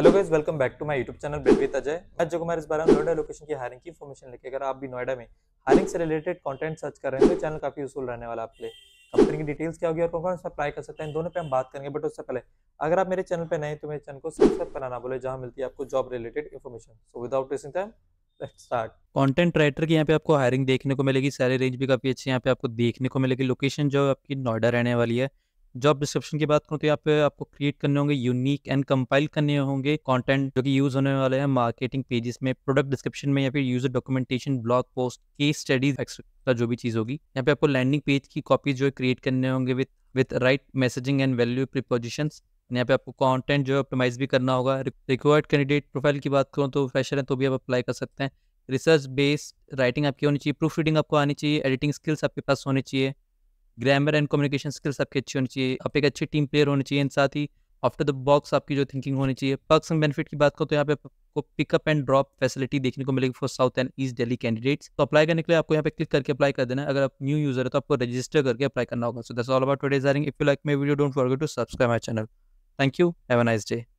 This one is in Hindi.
hello guys welcome back to my YouTube channel बेड अजय मैं जो कुमार इस बार हम नोएडा लोकेशन की हायरिंग की इन्फॉर्मेशन लेके अगर आप भी नोएडा में हायरिंग से रिलेटेड कंटेंट सर्च कर रहे हैं तो चैनल काफी यूजफुल रहने वाला आपके लिए कंपनी की डिटेल्स क्या होगी और कौन कौन सा अप्लाई कर सकते हैं दोनों पर हम बात करेंगे बट उससे पहले अगर आप मेरे चैनल पर नए तो मेरे चैनल को सब्सक्राइब करना ना बोले जहाँ मिलती है आपको job related information so without wasting time content writer की यहाँ पे आपको हायरिंग देखने को मिलेगी सैलरी रेंज भी काफी अच्छी यहाँ पे आपको देखने को मिलेगी लोकेशन जो आपकी नोएडा रहने वाली है जॉब डिस्क्रिप्शन की बात करूँ तो यहाँ पे आपको क्रिएट करने होंगे यूनिक एंड कंपाइल करने होंगे कंटेंट जो कि यूज होने वाले हैं मार्केटिंग पेजेस में प्रोडक्ट डिस्क्रिप्शन में या फिर user documentation blog post case studies etcetera जो भी चीज होगी यहाँ पे आपको लैंडिंग पेज की कॉपीज जो है क्रिएट करने होंगे with with right messaging and value proposition यहाँ पे आपको कॉन्टेंट जो है ऑप्टिमाइज भी करना होगा रिक्वायर्ड कैंडिडेट प्रोफाइल की बात करूँ तो फ्रेशर है तो भी आप अप्लाई कर सकते हैं रिसर्च बेस्ड राइटिंग आपकी होनी चाहिए प्रूफ रीडिंग आपको आनी चाहिए एडिटिंग स्किल्स आपके पास होने चाहिए ग्रामर एंड कम्युनिकेशन स्किल्स आपके अच्छे होने चाहिए आप एक अच्छे टीम प्लेयर होने चाहिए एंड साथ ही आफ्टर द बॉक्स आपकी जो थिंकिंग होनी चाहिए पर्क्स एंड बेनिफिट की बात करो तो यहाँ पे आपको पिकअप एंड ड्रॉप फैसिलिटी देखने को मिलेगी for south and east Delhi candidates तो अप्लाई करने के लिए आपको यहाँ पे क्लिक करके अप्लाई कर देना अगर आप न्यू यूजर है तो आपको रजिस्टर करके अप्लाई करना होगा so that's all about today's if you like my video don't forget to subscribe my channel thank you have a nice day